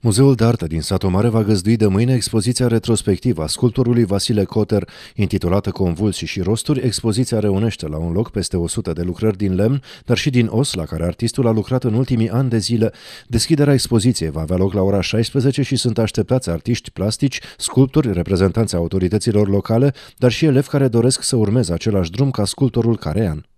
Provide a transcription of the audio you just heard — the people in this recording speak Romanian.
Muzeul de Artă din Satul Mare va găzdui de mâine expoziția retrospectivă a sculptorului Vasile Coter, intitulată Convulsii și rosturi. Expoziția reunește la un loc peste 100 de lucrări din lemn, dar și din os, la care artistul a lucrat în ultimii ani de zile. Deschiderea expoziției va avea loc la ora 16 și sunt așteptați artiști plastici, sculptori, reprezentanți autorităților locale, dar și elevi care doresc să urmeze același drum ca sculptorul Carean.